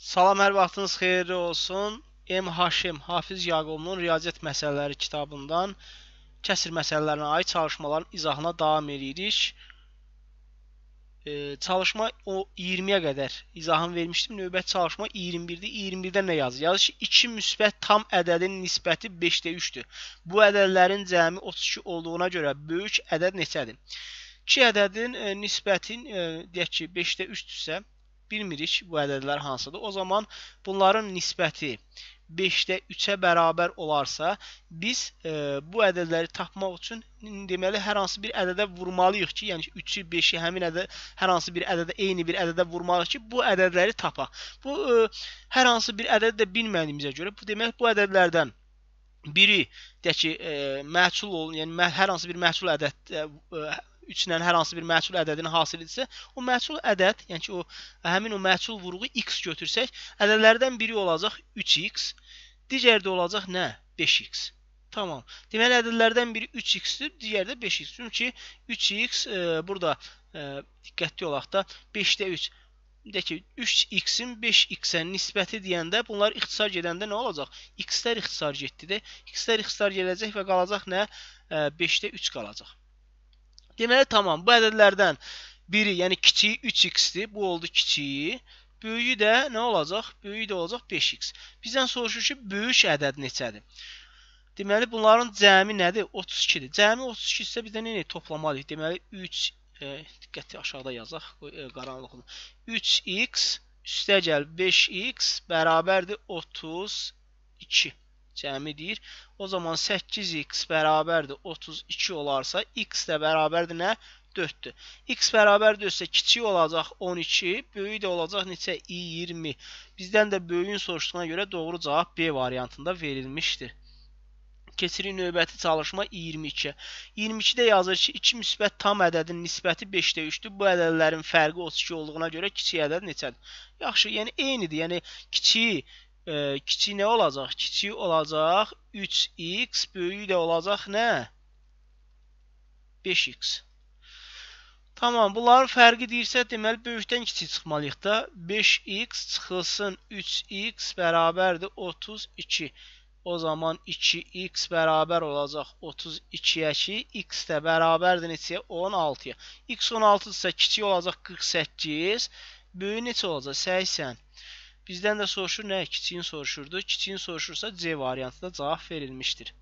Salam, hər vaxtınız xeyirli olsun. M. Haşim, Hafiz Yaqubun Riyaziyyat Məsələləri kitabından kəsir məsələlərinə aid çalışmaların izahına davam edirik. Ee, çalışma o 20-yə qədər izahını vermişdim. Növbət çalışma 21-dir. 21-də nə yazır? Yazır ki, 2 müsbət tam ədədin nisbəti 5-də 3-dür. Bu ədədlərin cəmi 32 olduğuna görə böyük ədəd neçədir? 2 ədədin e, nisbətin e, deyək ki, 5-də 3-dürsə, bilmirik bu ədədlər hansıdır. O zaman bunların nisbəti 5-də 3-ə bərabər olarsa, biz e, bu ədədləri tapmaq üçün deməli hər hansı bir ədədə vurmalıyıq ki, yəni 3-ü, 5-i həmin ədəd hər hansı bir ədədə eyni bir ədədə vurmalıyıq ki, bu ədədləri tapaq. Bu e, hər hansı bir ədədi də bilmədiyimizə görə bu demək bu ədədlərdən biri deyək ki, e, məhsul olun, yəni hər hansı bir məhsul ədəd e, 3-dən e, hər hansı bir məhsul ədədini hasil etsə, o məhsul ədəd, yəni ki, o həmin o məhsul vurğu x götürsək, ədədlərdən biri olacaq 3x, digəri də olacaq nə? 5x. Tamam. Deməli ədədlərdən biri 3x-dir, digəri də 5x. Çünki 3x e, burada e, diqqətli olaq da 5-də 3 deyək ki, 3x-in 5x-ə nisbəti deyəndə bunlar ixtisar gedəndə nə olacaq? X-lər ixtisar getdi də, x-lər ixtisar gələcək və qalacaq nə? 5-də 3 qalacaq. Deməli tamam, bu ədədlərdən biri, yəni kiçiyi 3x-dir, bu oldu kiçiyi. Böyüyü də nə olacaq? Böyüyü də olacaq 5x. Bizdən soruşur ki, böyük ədəd neçədir? Deməli bunların cəmi nədir? 32-dir. Cəmi 32 isə bizdə nə toplamalıyıq? Deməli 3 e, diqqəti aşağıda yazaq, e, qaranlıq. 3x üstəgəl 5x bərabərdir 32. Cəmi deyir. O zaman 8x bərabərdir 32 olarsa, x də bərabərdir nə? 4-dür. X bərabərdirsə kiçik olacaq 12, böyük də olacaq neçə? 20. Bizdən də böyüyün soruşduğuna görə doğru cavab B variantında verilmişdir keçirik növbəti çalışma 22-yə. 22-də yazır ki, 2 müsbət tam ədədin nisbəti 5-də 3-dür. Bu ədədlərin fərqi 32 olduğuna görə kiçik ədəd neçədir? Yaxşı, yəni eynidir. Yəni kiçik e, kiçik nə olacaq? Kiçik olacaq 3x, böyüyü də olacaq nə? 5x. Tamam, bunların fərqi deyirsə, deməli böyükdən kiçik çıxmalıyıq da. 5x çıxılsın 3x bərabərdir 32. O zaman 2x bərabər olacaq 32-yə ki, x də bərabərdir neçəyə? 16-ya. x 16-dırsa kiçik olacaq 48, böyük neçə olacaq? 80. Bizdən də soruşur nə? Kiçiyin soruşurdu. Kiçiyin soruşursa C variantında cavab verilmişdir.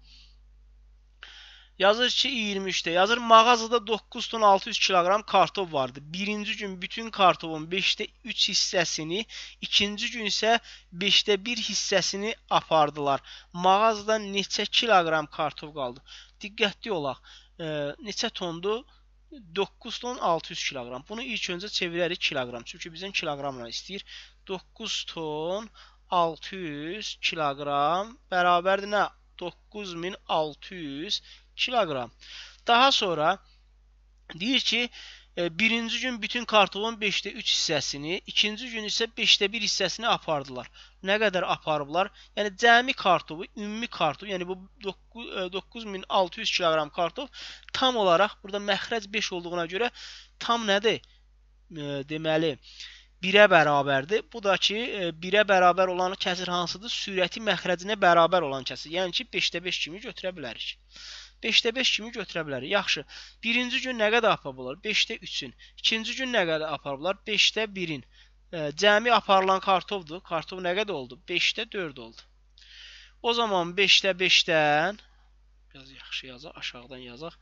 Yazır ki 23'te. Yazır mağazada 9 ton 600 kilogram kartof vardı. Birinci gün bütün kartofun 5'te 3 hissəsini, ikinci gün isə 5'te 1 hissəsini apardılar. Mağazada neçə kilogram kartof qaldı? Diqqətli olaq. E, neçə tondur? 9 ton 600 kilogram. Bunu ilk öncə çevirərik kilogram. Çünki bizdən kiloqramla istəyir. 9 ton 600 kilogram bərabərdir nə? 9600 kiloqram. Daha sonra deyir ki, e, birinci gün bütün kartofun 5-də 3 hissəsini, ikinci gün isə 5-də 1 hissəsini apardılar. Nə qədər aparıblar? Yəni cəmi kartofu, ümumi kartof, yəni bu 9600 kiloqram kartof tam olaraq burada məxrəc 5 olduğuna görə tam nədir? E, deməli, 1-ə bərabərdir. Bu da ki 1-ə e, bərabər olan kəsir hansıdır? Sürəti məxrəcinə bərabər olan kəsir. Yəni ki 5-də 5 kimi götürə bilərik. 5-də 5 kimi götürə bilərik. Yaxşı. Birinci gün nə qədər aparıblar? 5-də 3-ün. İkinci gün nə qədər aparıblar? 5-də 1-in. Cəmi aparılan kartofdur. Kartof nə qədər oldu? 5-də 4 oldu. O zaman 5-də 5-dən biraz yaxşı yazaq, aşağıdan yazaq.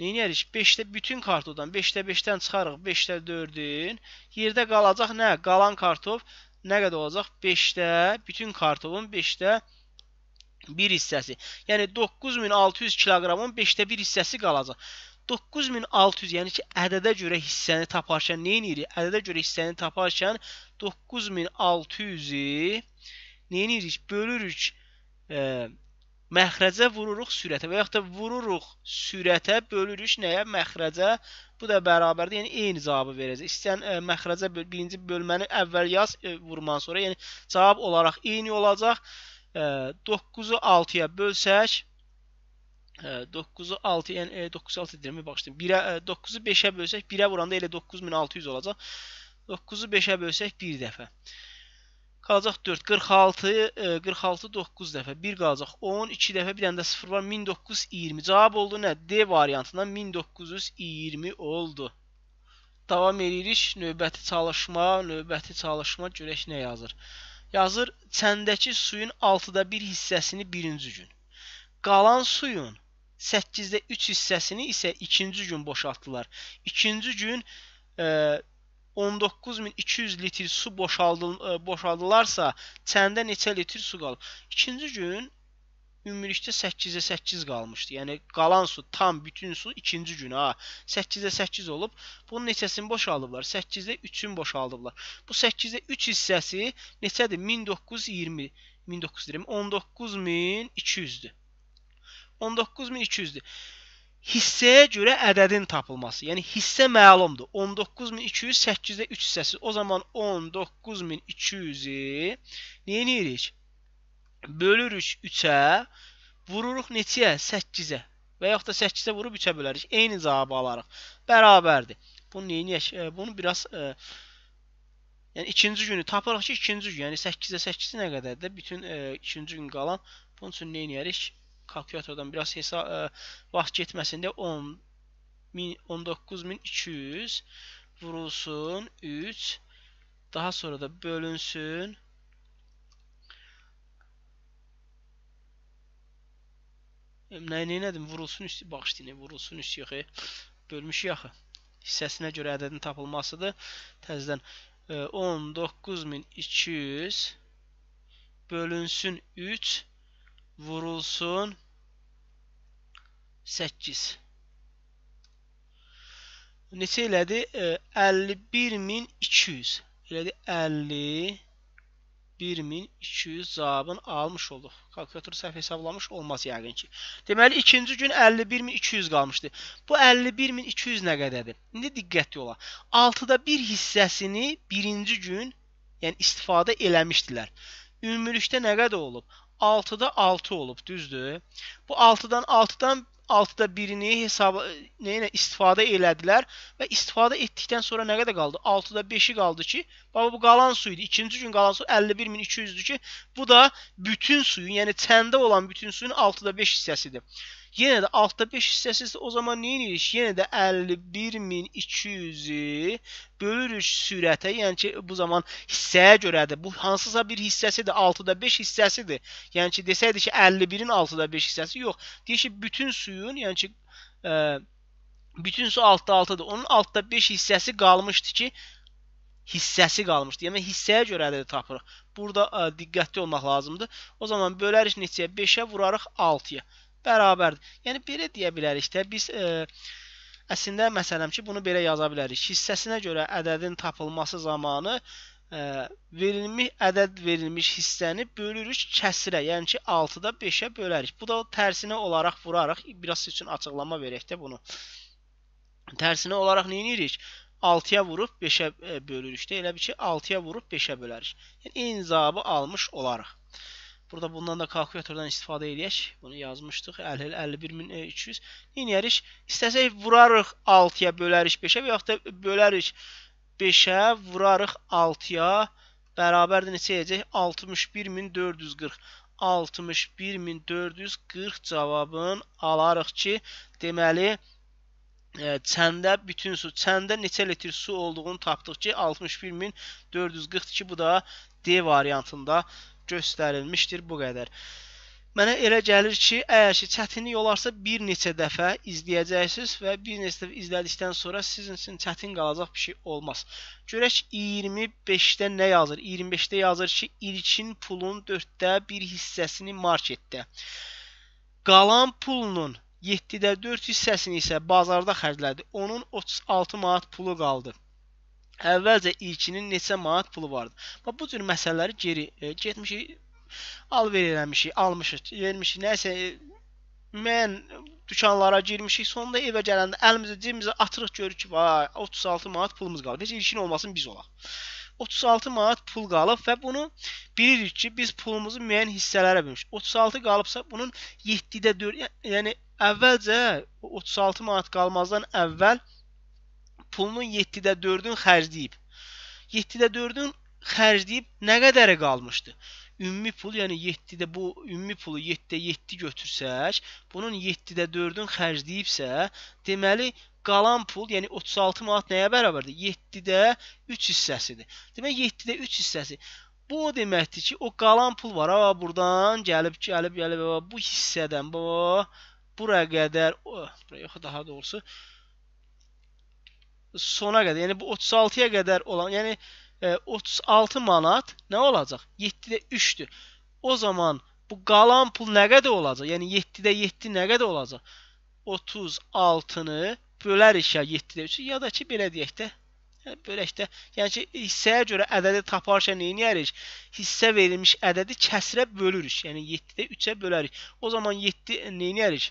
Neynəyərik? 5-də bütün kartofdan 5-də 5-dən çıxarıq 5-də 4-ün. Yerdə qalacaq nə? Qalan kartof nə qədər olacaq? 5-də bütün kartofun 5-də bir hissəsi. Yəni 9600 kiloqramın 5də 1 hissəsi qalacaq. 9600, yəni ki, ədədə görə hissəni taparkən nə edirik? Ədədə görə hissəni taparkən 9600-i nə edirik? Bölürük e, məxrəcə vururuq sürətə və yaxud da vururuq sürətə bölürük nəyə? Məxrəcə. Bu da bərabərdir. Yəni eyni cavabı verəcək. İstəyən e, məxrəcə birinci bölməni əvvəl yaz e, vurmandan sonra, yəni cavab olaraq eyni olacaq. E, 9-u 6-ya bölsək 9-u e, 6, yəni 9-u 6 deyirəm, bağışlayın. 1-ə 9-u 5-ə bölsək 1-ə vuranda elə 9600 olacaq. 9-u 5-ə bölsək 1 dəfə. Qalacaq 4, 46, 46 9 dəfə, 1 qalacaq 10, 2 dəfə, bir dənə də 0 var, 1920. Cavab oldu nə? D variantından 1920 oldu. Davam edirik, növbəti çalışma, növbəti çalışma görək nə yazır. Yazır, çəndəki suyun 6-da 1 hissəsini birinci gün, qalan suyun 8-də 3 hissəsini isə ikinci gün boşaltdılar. İkinci gün e, 19200 litr su boşaldı, e, boşaldılarsa, çəndə neçə litr su qalır? İkinci gün ümumilikdə 8-ə 8 qalmışdı. Yəni qalan su, tam bütün su ikinci gün ha. 8-ə 8 olub. Bunun neçəsini boşaldıblar? 8-də 3-ün boşaldıblar. Bu 8-də 3 hissəsi neçədir? 1920 1920 19200-dür. 19200-dür. Hissəyə görə ədədin tapılması. Yəni hissə məlumdur. 19200 8-də 3 hissəsi. O zaman 19200-i nə edirik? bölürük 3-ə, vururuq neçəyə? 8-ə. Və yaxud da 8-ə vurub 3-ə bölərik. Eyni cavabı alarıq. Bərabərdir. Bunu neyiniyək? E, bunu biraz e, yəni ikinci günü tapırıq ki, ikinci gün, yəni 8-ə 8 nə qədərdir? Bütün e, ikinci gün qalan. Bunun üçün neyiniyərik? Kalkulatordan biraz hesab e, vaxt getməsində 10 19200 vurulsun 3 daha sonra da bölünsün 1 Nəyi neylədim? Vurulsun üstü, bağışlayın, vurulsun üstü yox, bölmüşük axı. Hissəsinə görə ədədin tapılmasıdır. Təzədən 19200 e, bölünsün 3, vurulsun 8. Neçə elədi? 51200. E, elədi 50 1200 cavabını almış olduq. Kalkulator səhv hesablamış olmaz yəqin ki. Deməli, ikinci gün 51200 qalmışdı. Bu 51200 nə qədədir? İndi diqqətli ola. 6-da 1 hissəsini birinci gün, yəni istifadə eləmişdilər. Ümumilikdə nə qədər olub? 6-da 6 olub, düzdür? Bu 6-dan 6-dan 6-da 1-ni hesaba nə istifadə elədilər və istifadə etdikdən sonra nə qədər qaldı? 6-da 5-i qaldı ki, baba bu qalan su idi. İkinci gün qalan su 51200-dür ki, bu da bütün suyun, yəni çəndə olan bütün suyun 6-da 5 hissəsidir. Yenə də altda 5 hissəsiz o zaman nə edirik? Yenə də 51200-i bölürük sürətə, yəni ki, bu zaman hissəyə görədir. Bu hansısa bir hissəsidir, 6-da 5 hissəsidir. Yəni ki, desəydik ki, 51-in 6-da 5 hissəsi yox. Deyir ki, bütün suyun, yəni ki, ə, e, bütün su 6-da 6-dır. Onun 6-da 5 hissəsi qalmışdı ki, hissəsi qalmışdı. Yəni hissəyə görə də tapırıq. Burada ə, e, diqqətli olmaq lazımdır. O zaman bölərik neçəyə? 5-ə vurarıq 6-ya bərabərdir. Yəni belə deyə bilərik də biz e, əslində məsələn ki, bunu belə yaza bilərik. Hissəsinə görə ədədin tapılması zamanı ə, e, verilmiş ədəd verilmiş hissəni bölürük kəsirə, yəni ki 6-da 5-ə bölərik. Bu da tərsinə olaraq vuraraq biraz üçün açıqlama verək də bunu. Tərsinə olaraq nə edirik? 6-ya vurub 5-ə e, bölürük də. Elə bir ki 6-ya vurub 5-ə bölərik. Yəni eyni cavabı almış olarıq. Burada bundan da kalkulatordan istifadə eləyək. Bunu yazmışdıq. 50 51200. Neyniyərik? İstəsək vurarıq 6-ya, bölərik 5-ə və yaxud da bölərik 5-ə, vurarıq 6-ya. Bərabərdir neçə edəcək? 61440. 61440 cavabın alarıq ki, deməli e, çəndə bütün su, çəndə neçə litr su olduğunu tapdıq ki, 61440 ki, bu da D variantında göstərilmişdir bu qədər. Mənə elə gəlir ki, əgər ki çətinlik olarsa bir neçə dəfə izləyəcəksiniz və bir neçə dəfə izlədikdən sonra sizin üçün çətin qalacaq bir şey olmaz. Görək 25-də nə yazır? 25-də yazır ki, ilkin pulun 4də 1 hissəsini marketdə, qalan pulunun 7-də 4 hissəsini isə bazarda xərclədi. Onun 36 manat pulu qaldı. Əvvəlcə ilkinin neçə manat pulu vardı. Bax bu cür məsələləri geri e, getmişik, al ver eləmişik, almışıq, vermişik, nəsə e, müəyyən dükanlara girmişik, sonda evə gələndə əlimizi cibimizə atırıq görürük ki, vay 36 manat pulumuz qalıb. Heç ilkin olmasın biz olaq. 36 manat pul qalıb və bunu bilirik ki, biz pulumuzu müəyyən hissələrə bölmüşük. 36 qalıbsa bunun 7-də 4, yəni əvvəlcə 36 manat qalmazdan əvvəl pulunun 7-də 4-ün xərcləyib. 7-də 4-ün xərcləyib nə qədərə qalmışdı? Ümumi pul, yəni 7-də bu ümumi pulu 7-də 7 götürsək, bunun 7-də 4-ün xərcləyibsə, deməli qalan pul, yəni 36 manat nəyə bərabərdir? 7-də 3 hissəsidir. Demək 7-də 3 hissəsi Bu o deməkdir ki, o qalan pul var, ha, burdan gəlib, gəlib, gəlib, bu hissədən, bu bura qədər, o, oh, bura yox, daha doğrusu sona qədər, yəni bu 36-ya qədər olan, yəni e, 36 manat nə olacaq? 7-də 3-dür. O zaman bu qalan pul nə qədər olacaq? Yəni 7-də 7 nə qədər olacaq? 36-nı bölərikə 7-də 3 ya da ki belə deyək də yəni, bölək də, yəni ki hissəyə görə ədədi taparkən nə edirik? Hissə verilmiş ədədi kəsrə bölürük. Yəni 7-də 3-ə bölərik. O zaman 7 nə edirik?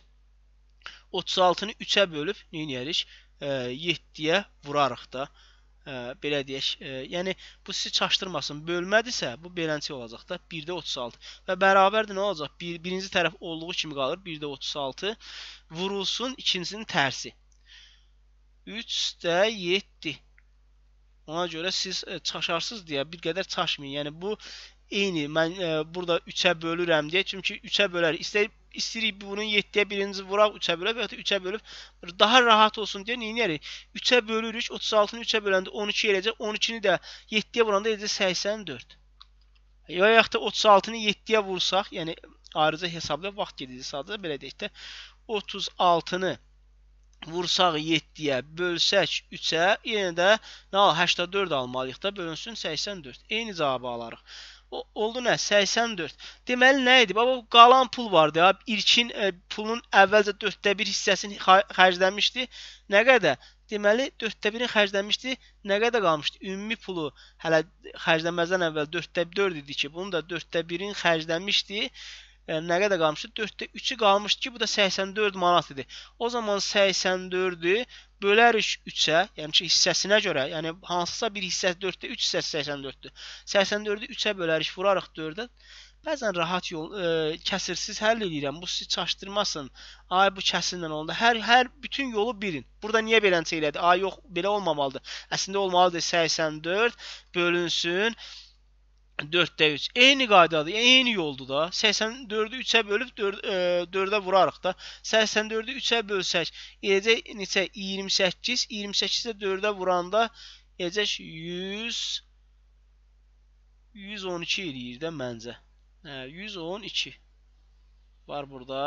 36-nı 3-ə bölüb nə edirik? 7-yə e, vurarıq da. Ə, e, belə deyək, ə, e, yəni bu sizi çaşdırmasın. Bölmədirsə, bu beləncə olacaq da 1-də 36 və bərabər də nə olacaq? Bir, birinci tərəf olduğu kimi qalır, 1-də 36 vurulsun ikincisinin tərsi. 3-də 7. Ona görə siz ə, çaşarsınız deyə bir qədər çaşmayın. Yəni bu eyni mən ə, burada 3-ə bölürəm deyə çünki 3-ə bölər. İstəyir istəyirik bunu 7-yə 1-ci vuraq 3-ə bölək və ya 3-ə bölüb daha rahat olsun deyə nə edirik? 3-ə bölürük, 36-nı 3-ə böləndə 12 eləyəcək, 12-ni də 7-yə vuranda eləyəcək 84. Və yaxud da 36-nı 7-yə vursaq, yəni ayrıca hesabla vaxt gedəcək sadəcə belə deyək də 36-nı vursaq 7-yə, bölsək 3-ə, yenə də nə 84 almalıyıq da bölünsün 84. Eyni cavabı alarıq oldu nə? 84. Deməli nə idi? Baba qalan pul vardı ya. İlkin e, pulun əvvəlcə 4də 1 hissəsini xərcləmişdi. Nə qədər? Deməli 4də 1-i xərcləmişdi. Nə qədər qalmışdı? Ümumi pulu hələ xərcləməzdən əvvəl 4də 4 idi ki, bunu da 4də 1-in xərcləmişdi e, nə qədər qalmışdı? 4-də 3-ü qalmışdı ki, bu da 84 manat idi. O zaman 84-ü bölərik 3-ə, yəni ki, hissəsinə görə, yəni hansısa bir hissə 4-də 3 hissəsi 84-dür. 84-ü 3-ə bölərik, vurarıq 4-ə. Bəzən rahat yol e, kəsirsiz həll eləyirəm. Bu sizi çaşdırmasın. Ay bu kəsirlə oldu. Hər hər bütün yolu birin. Burada niyə beləncə elədi? Ay yox, belə olmamalıdır. Əslində olmalıdır 84 bölünsün 4-də 3 eyni qaydadır, eyni yoldur da. 84-ü 3-ə bölüb 4 e, 4-ə vurarıq da. 84-ü 3-ə bölsək, eləcək neçə? 28. 28-də 4-ə vuranda eləcək 100 112 eləyir də məncə. Hə, 112 var burada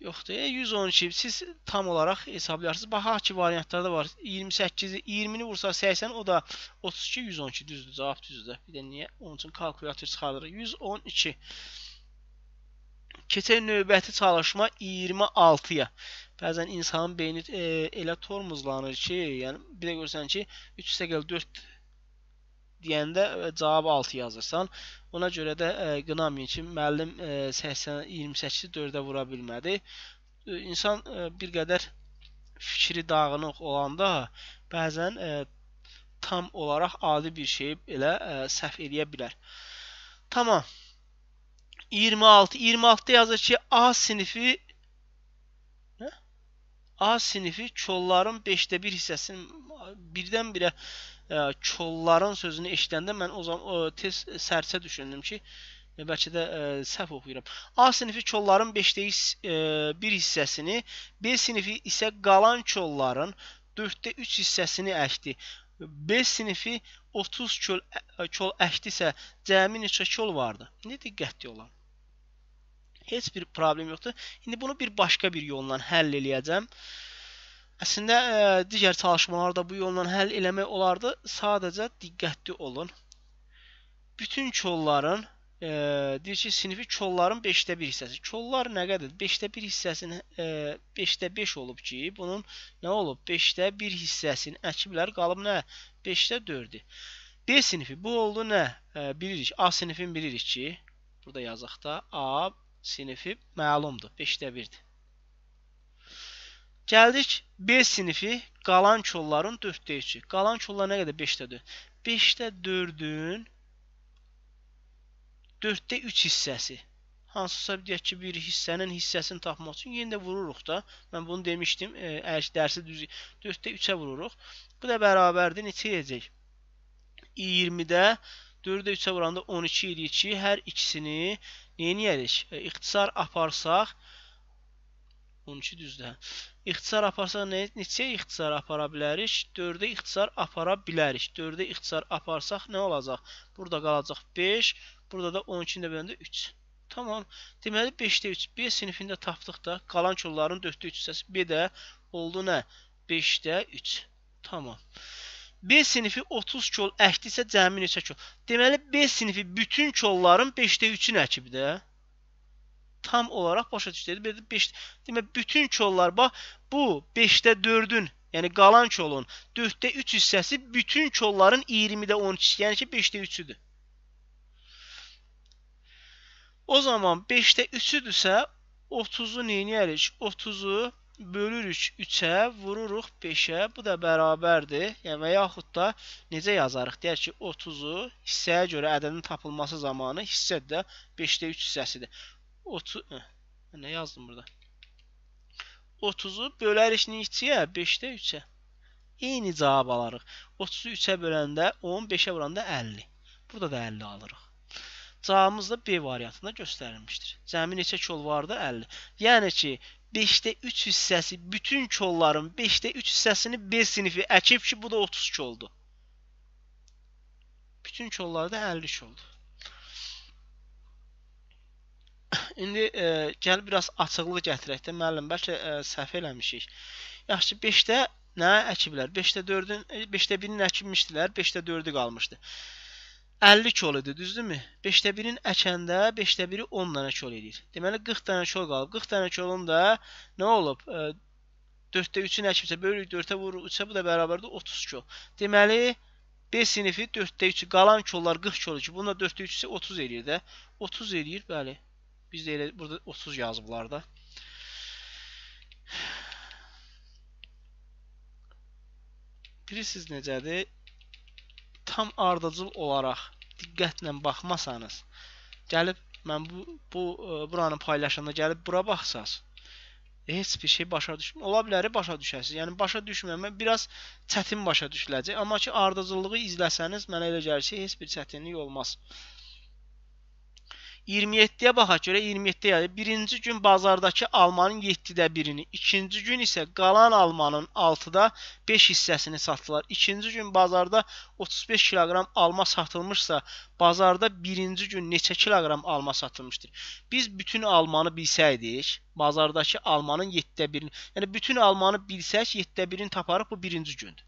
yoxdur. E, 112 siz tam olaraq hesablayarsınız. Baxaq ki, variantlar da var. 28 20-ni vursa 80 o da 32 112 düzdür. Cavab düzdür. Bir də niyə? Onun üçün kalkulyator çıxarırıq. 112. Keçək növbəti çalışma 26-ya. Bəzən insanın beyni e, elə tormuzlanır ki, yəni bir də görsən ki, 3 üstə gəl 4 deyəndə e, cavabı 6 yazırsan. Ona görə də ə, e, qınamayın ki, müəllim 80 28-i 4-ə vura bilmədi. E, insan ə, bir qədər fikri dağınıq olanda bəzən ə, tam olaraq adi bir şeyi elə ə, səhv eləyə bilər. Tamam. 26 26-da yazır ki, A sinifi A sinifi kolların 5də 1 hissəsini birdən-birə kolların e, sözünü eşidəndə mən o zaman o, tez sərsə düşündüm ki, e, bəlkə də ə, e, səhv oxuyuram. A sinifi kolların 5-də e, bir hissəsini, B sinifi isə qalan kolların 4-də 3 hissəsini əkdi. B sinifi 30 kol, kol əkdisə cəmi neçə kol vardı? İndi diqqətli olun. Heç bir problem yoxdur. İndi bunu bir başqa bir yolla həll eləyəcəm. Ə, Əslində ə, e, digər çalışmalarda bu yolla həll eləmək olardı. Sadəcə diqqətli olun. Bütün kolların e, deyir ki, sinifi kolların 5-də 1 hissəsi. Kollar nə qədər? 5-də 1 hissəsinin e, 5-də 5 olub ki, bunun nə olub? 5-də 1 hissəsinin əkibləri qalıb nə? 5-də 4-dür. B sinifi bu oldu nə? E, bilirik. A sinifin bilirik ki, burada yazaq da A sinifi məlumdur. 5-də 1-dir. Gəldik B sinifi qalan kolların 4-də 2. Qalan kollar nə qədər? 5-də 4. 5-də 4-ün 4-də 3 hissəsi. Hansısa deyək ki, bir hissənin hissəsini tapmaq üçün yenə də vururuq da. Mən bunu demişdim, e, əgər dərsi düz 4-də 3-ə vururuq. Bu da bərabərdir neçə edəcək? 20-də 4-də 3-ə vuranda 12 idi ki, hər ikisini neyniyərik? E, ixtisar aparsaq, 12 düzdür. İxtisar aparsa ne, neçəyə ixtisar apara bilərik? 4-ə ixtisar apara bilərik. 4-ə ixtisar aparsaq nə olacaq? Burada qalacaq 5, burada da 12-ni də böləndə 3. Tamam. Deməli 5-də 3 B sinifində tapdıq da qalan kolların 4-də 3 hissəsi B də oldu nə? 5-də 3. Tamam. B sinifi 30 kol əkdisə cəmi neçə kol? Deməli B sinifi bütün kolların 5-də 3-ün əkibidir tam olarak başa düşdü. Dedi 5 demə bütün kollar bax bu 5-də 4-ün Yəni qalan kolun 4-də 3 hissəsi bütün kolların 20-də 12, yəni ki 5-də 3-üdür. O zaman 5-də 3-üdürsə 30-u neyniyərik? 30-u bölürük 3-ə, vururuq 5-ə. Bu da bərabərdir. Yəni və yaxud da necə yazarıq? Deyək ki, 30-u hissəyə görə ədədin tapılması zamanı hissə də 5-də 3 hissəsidir. 30 nə yazdım burada? 30-u bölərik neçəyə? 5-də 3-ə. Eyni cavab alarıq. 30-u 3-ə böləndə 10, 5-ə vuranda 50. Burada da 50 alırıq. Cavabımız da B variantında göstərilmişdir. Cəmi neçə kol vardı? 50. Yəni ki, 5-də 3 hissəsi, bütün kolların 5-də 3 hissəsini B sinifi əkib ki, bu da 30 koldur. Bütün kollarda 50 koldur. İndi e, gəl biraz açıqlıq gətirək də müəllim, bəlkə e, səhv eləmişik. Yaxşı, 5-də nə əkiblər? 5-də 4-ün 5-də e, 1-in əkilmişdilər, 5-də 4-ü qalmışdı. 50 kol idi, düzdürmü? 5-də 1-in əkəndə 5-də 1-i 10 dənə kol edir. Deməli 40 dənə kol qalıb. 40 dənə kolun da nə olub? E, 4-də 3-ün əkibsə bölürük 4-ə vururuq 3-ə, bu da bərabərdir 30 kol. Deməli B sinifi 4-də 3-ü qalan kollar 40 kol idi. Bunun da 4-də 3-ü 30 eləyir də. 30 eləyir, bəli. Biz də elə burada 30 yazıblar da. Bilirsiniz necədir? Tam ardıcıl olaraq diqqətlə baxmasanız, gəlib mən bu, bu e, buranın paylaşanda gəlib bura baxsaz, heç bir şey başa düşmür. Ola bilər başa düşəsiz. Yəni başa düşməmə biraz çətin başa düşüləcək. Amma ki ardıcıllığı izləsəniz, mənə elə gəlir ki, heç bir çətinlik olmaz. 27-yə baxaq görə 27-də yəni birinci gün bazardakı almanın 7-də 1-ini, ikinci gün isə qalan almanın 6-da 5 hissəsini satdılar. İkinci gün bazarda 35 kiloqram alma satılmışsa, bazarda birinci gün neçə kiloqram alma satılmışdır? Biz bütün almanı bilsəydik, bazardakı almanın 7-də 1-ini, yəni bütün almanı bilsək 7-də 1-ini taparıq bu birinci gündür.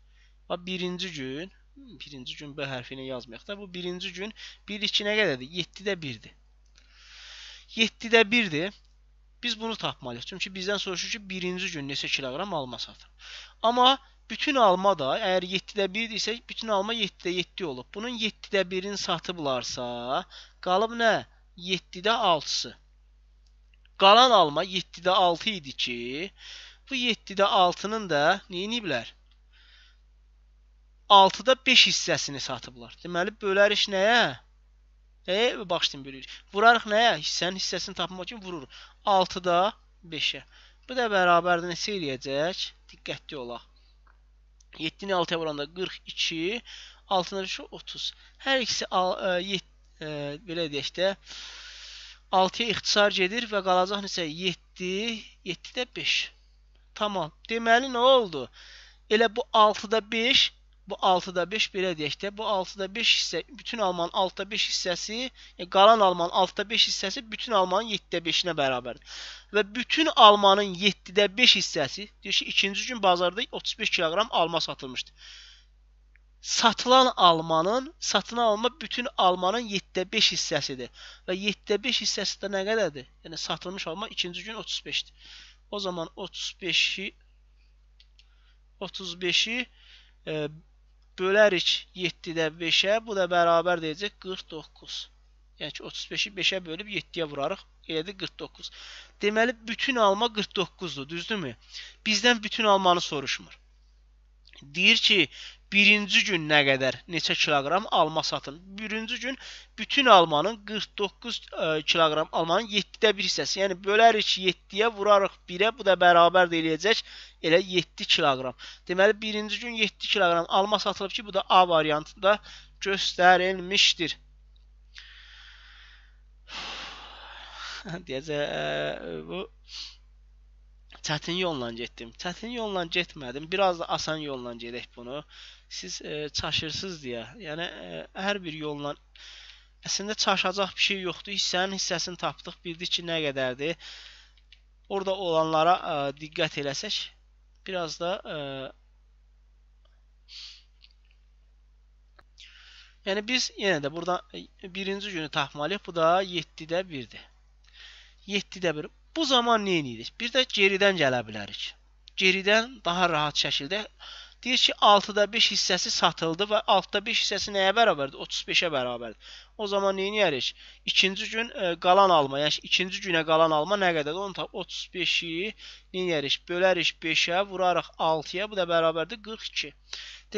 Bax birinci gün hmm, birinci gün B hərfini yazmayaq da bu birinci gün 1 2 nə qədərdir? 7-də 1-dir. 7-də 1-dir. Biz bunu tapmalıyıq. Çünki bizdən soruşur ki, birinci gün neçə kiloqram alma satın. Amma bütün alma da, əgər 7-də 1 isə, bütün alma 7-də 7 olub. Bunun 7-də 1-ini satıblarsa, qalıb nə? 7-də 6-sı. Qalan alma 7-də 6 idi ki, bu 7-də 6-nın da neyiniblər? 6-da 5 hissəsini satıblar. Deməli, bölərik nəyə? E, bağışlayın bölürük. Vurarıq nəyə? Hissənin hissəsini tapmaq üçün vurur. 6-da 5-ə. Bu da bərabərdə neçə eləyəcək? Diqqətli olaq. 7-ni 6-ya vuranda 42, 6-dan 5-ə 30. Hər ikisi ə, 7, ə, belə deyək də 6-ya ixtisar gedir və qalacaq neçə? 7, 7-də 5. Tamam. Deməli nə oldu? Elə bu 6-da 5 bu 6-da 5 belə deyək də, bu 6-da 5 hissə bütün almanın 6-da 5 hissəsi, yəni qalan almanın 6-da 5 hissəsi bütün almanın 7-də 5-inə bərabərdir. Və bütün almanın 7-də 5 hissəsi, deyir ki, ikinci gün bazarda 35 kiloqram alma satılmışdı. Satılan almanın, satın alma bütün almanın 7-də 5 hissəsidir. Və 7-də 5 hissəsi də nə qədərdir? Yəni satılmış alma ikinci gün 35-dir. O zaman 35-i 35-i e, bölərik 7-dən 5-ə. Bu da bərabər deyəcək 49. Yəni ki, 35-i 5-ə bölüb 7-yə vurarıq. Elədir 49. Deməli, bütün alma 49-dur, düzdürmü? Bizdən bütün almanı soruşmur. Deyir ki, birinci gün nə qədər, neçə kiloqram alma satın. Birinci gün bütün almanın 49 e, kiloqram almanın 7-də 1 hissəsi. Yəni bölərik 7-yə, vurarıq 1-ə, bu da bərabər də eləyəcək elə 7 kiloqram. Deməli birinci gün 7 kiloqram alma satılıb ki, bu da A variantında göstərilmişdir. deyəcək e, bu çətin yolla getdim. Çətin yolla getmədim. Biraz da asan yolla gedək bunu. Siz e, çaşırsınız deyə. Yəni e, hər bir yolla əslində çaşacaq bir şey yoxdur. Hissənin hissəsini tapdıq, bildik ki, nə qədərdir. Orada olanlara e, diqqət eləsək, biraz da e, Yəni biz yenə də buradan e, birinci günü tapmalıyıq. Bu da 7-də 1-dir. 7-də 1. Bu zaman nə edirik? Bir də geridən gələ bilərik. Geridən daha rahat şəkildə deyir ki, 6-da 5 hissəsi satıldı və 6-da 5 hissəsi nəyə bərabərdir? 35-ə bərabərdir. O zaman nə edərik? İkinci gün ə, e, qalan alma, yəni ikinci günə qalan alma nə qədərdir? Onu 35-i nə edərik? Bölərik 5-ə, vurarıq 6-ya, bu da bərabərdir 42.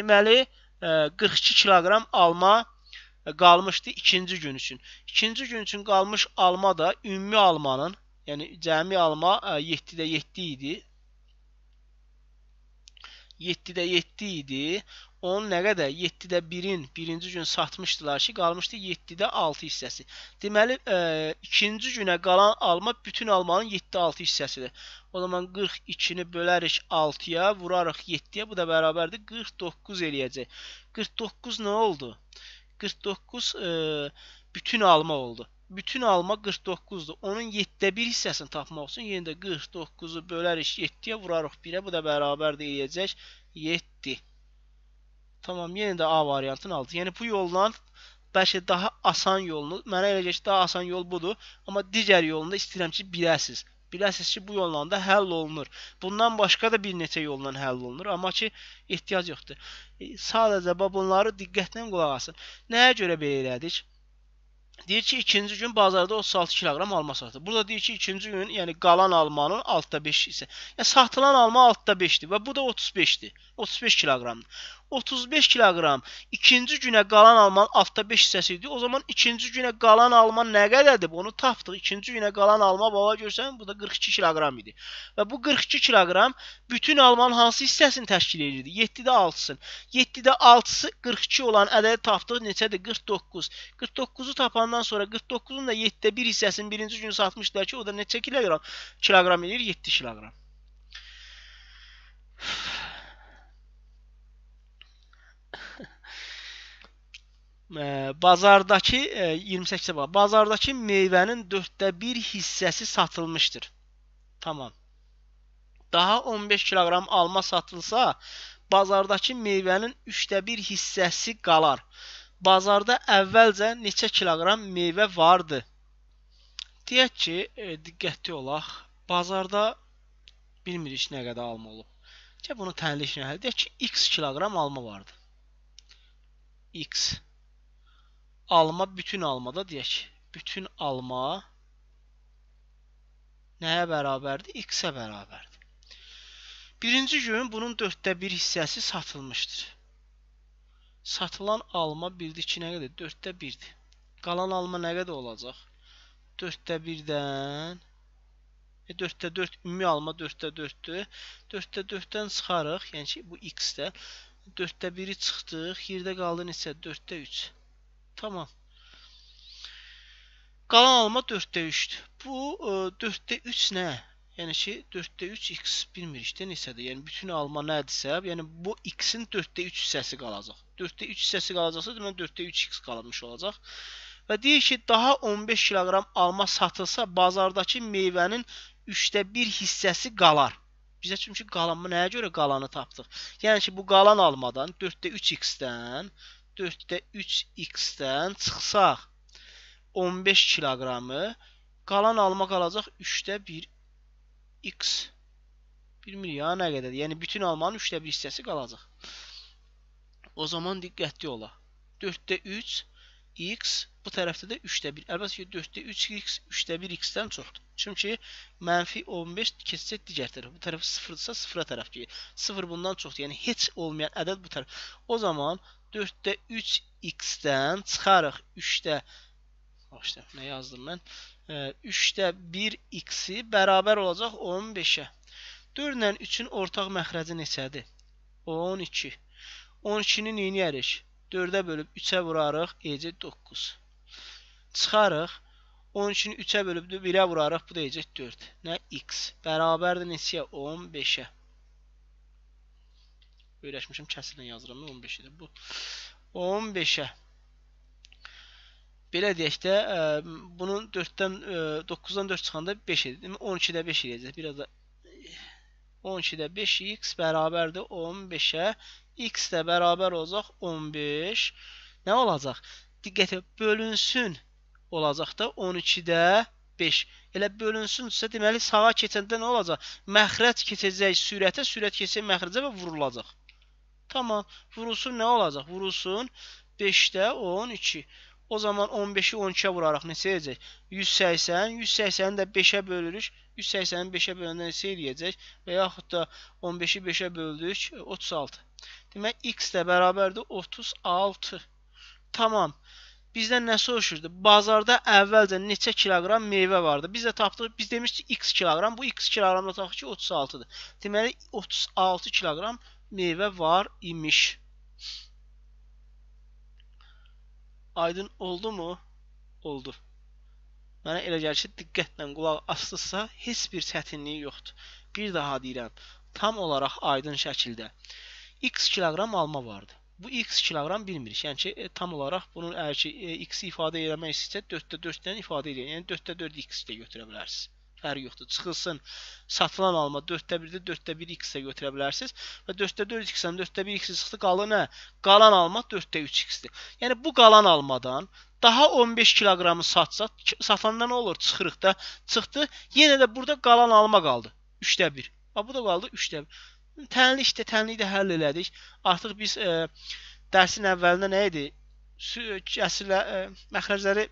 Deməli, ə, e, 42 kiloqram alma e, qalmışdı ikinci gün üçün. İkinci gün üçün qalmış alma da ümumi almanın Yəni cəmi alma 7-də 7 idi. 7-də 7 idi. Onun nə qədər? 7-də 1-in birinci gün satmışdılar ki, qalmışdı 7-də 6 hissəsi. Deməli, e, ikinci günə qalan alma bütün almanın 7-də 6 hissəsidir. O zaman 42-ni bölərik 6-ya, vurarıq 7-yə, bu da bərabərdir 49 eləyəcək. 49 nə oldu? 49 e, bütün alma oldu bütün alma 49-dur. Onun 7-də 1 hissəsini tapmaq üçün yenə də 49-u bölərik 7-yə vurarıq 1-ə. Bu da bərabərdir eləyəcək 7. Tamam, yenə də A variantını aldıq. Yəni bu yolla bəlkə daha asan yolunu, mənə elə gəlir ki, daha asan yol budur, amma digər yolunu da istəyirəm ki, biləsiz. Biləsiz ki, bu yolla da həll olunur. Bundan başqa da bir neçə yolla həll olunur, amma ki, ehtiyac yoxdur. E, sadəcə bunları diqqətlə qulaq asın. Nəyə görə belə elədik? Deyir ki, ikinci gün bazarda 36 kilogram alma satılır. Burada deyir ki, ikinci gün, yəni qalan almanın altta 5 isə, yəni satılan alma altta 5-dir və bu da 35-dir. 35 kiloqramdır. 35 kiloqram. İkinci günə qalan alman avta 5 hissəsi idi. O zaman ikinci günə qalan alman nə qədərdir? Bunu tapdıq. İkinci günə qalan alma baba görsən, bu da 42 kiloqram idi. Və bu 42 kiloqram bütün alman hansı hissəsini təşkil edirdi? 7-də 6-sını. 7-də 6-sı 42 olan ədədi tapdıq. Neçədir? 49. 49-u tapandan sonra 49-un da 7-də 1 hissəsini birinci gün satmışdılar ki, o da neçə kiloqram? Kiloqram eləyir 7 kiloqram. bazardakı 28 var. Bazardakı meyvənin 4də 1 hissəsi satılmışdır. Tamam. Daha 15 kiloqram alma satılsa, bazardakı meyvənin 3də 1 hissəsi qalar. Bazarda əvvəlcə neçə kiloqram meyvə vardı? Deyək ki, e, diqqətli olaq. Bazarda bilmirik nə qədər alma olub. Gəl bunu tənlik nədir? Deyək ki, x kiloqram alma vardı. x alma, bütün alma da deyək. Bütün alma nəyə bərabərdir? X-ə bərabərdir. Birinci gün bunun dörddə bir hissəsi satılmışdır. Satılan alma bildik ki, nə qədər? Dörddə birdir. Qalan alma nə qədər olacaq? Dörddə birdən... E, dörddə dörd, ümumi alma dörddə dörddür. Dörddə dörddən çıxarıq, yəni ki, bu x-də. Dörddə biri çıxdıq, yerdə qaldı neçə? Dörddə üç. Tamam. Qalan alma 4-də 3-dür. Bu 4-də e, 3 nə? Yəni ki, 4-də 3 x bilmirik də neçədir. Yəni bütün alma nədirsə, yəni bu x-in 4-də 3 hissəsi qalacaq. 4-də 3 hissəsi qalacaqsa, deməli 4-də 3x qalmış olacaq. Və deyir ki, daha 15 kiloqram alma satılsa, bazardakı meyvənin 3də 1 hissəsi qalar. Bizə çünki qalanı nəyə görə qalanı tapdıq? Yəni ki, bu qalan almadan 4-də 3x-dən 4-də 3x-dən çıxsaq 15 kiloqramı qalan alma qalacaq 3-də 1x. Bilmirik ya nə qədərdir. Yəni bütün almanın 3-də 1 hissəsi qalacaq. O zaman diqqətli ola. 4-də 3 x bu tərəfdə də 3-də 1. Əlbəttə ki, 4-də 3x 3-də 1x-dən çoxdur. Çünki mənfi 15 keçsə digər tərəf. Bu tərəf 0-dsa 0-a tərəf gedir. 0 bundan çoxdur. Yəni heç olmayan ədəd bu tərəf. O zaman 4-də 3x-dən çıxarıq 3-də başda nə yazdım mən? 3-də 1x-i bərabər olacaq 15-ə. 4 ilə 3-ün ortaq məxrəci neçədir? 12. 12-ni neyiniyərik? 4-ə bölüb 3-ə vurarıq, eləcək 9. Çıxarıq. 12-ni 3-ə bölüb 1-ə vurarıq, bu da eləcək 4. Nə? x. Bərabərdir neçəyə? 15-ə. Öyrəşmişəm kəsilən yazıram 15-də bu. 15-ə. Belə deyək də, ə, bunun 4-dən 9-dan 4 çıxanda 5 edir. Demək 12-də 5 eləyəcək. Biraz da 12-də 5x bərabərdir 15-ə. x də bərabər olacaq 15. Nə olacaq? Diqqət et, bölünsün olacaq da 12-də 5. Elə bölünsünsə, deməli sağa keçəndə nə olacaq? Məxrəc keçəcək sürətə, sürət keçəcək məxrəcə və vurulacaq. Tamam. Vurulsun nə olacaq? Vurulsun 5-də 12. O zaman 15-i 12-ə vuraraq neçə edəcək? 180, 180-i də 5-ə bölürük. 180-i 5-ə böləndə neçə eləyəcək? Və yaxud da 15-i 5-ə böldük, 36. Demək, x də bərabərdir 36. Tamam. Bizdən nə soruşurdu? Bazarda əvvəlcə neçə kiloqram meyvə vardı? Biz də tapdıq, biz demişdik x kiloqram, bu x kiloqramda tapdıq ki, 36-dır. Deməli, 36 kiloqram meyvə meyvə var imiş. Aydın oldu mu? Oldu. Mənə elə gəlir ki, diqqətlə qulaq asdısa, heç bir çətinliyi yoxdur. Bir daha deyirəm, tam olaraq aydın şəkildə x kiloqram alma vardı. Bu x kiloqram bilmirik. Yəni ki, e, tam olaraq bunun əgər ki, e, x-i ifadə etmək istəyirsə, 4-də 4-dən ifadə edin. Yəni 4-də 4 x də götürə bilərsiniz fərqi yoxdur. Çıxılsın, satılan alma 4də 1-də 4də 1 x-ə götürə bilərsiniz və 4də 4 x-dən 4də 1 x çıxdı, qalı nə? Hə, qalan alma 4də 3 x-dir. Yəni bu qalan almadan daha 15 kiloqramı satsa, satanda nə olur? Çıxırıq da, çıxdı. Yenə də burada qalan alma qaldı. 3də 1. Bax bu da qaldı 3də 1. Tənlikdə, tənlikdə həll elədik. Artıq biz e, dərsin əvvəlində nə idi? E, əsrlə, e, məxrəcləri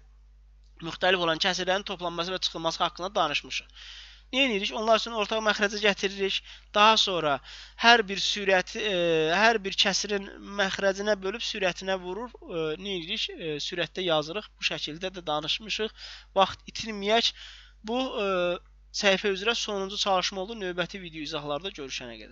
müxtəlif olan kəsirlərin toplanması və çıxılması haqqında danışmışıq. Nə edirik? Onlar üçün ortaq məxrəcə gətiririk. Daha sonra hər bir sürəti, e, hər bir kəsirin məxrəcinə bölüb sürətinə vurur. E, nə edirik? E, sürətdə yazırıq. Bu şəkildə də danışmışıq. Vaxt itirməyək. Bu e, səhifə üzrə sonuncu çalışma oldu. Növbəti video izahlarda görüşənə qədər.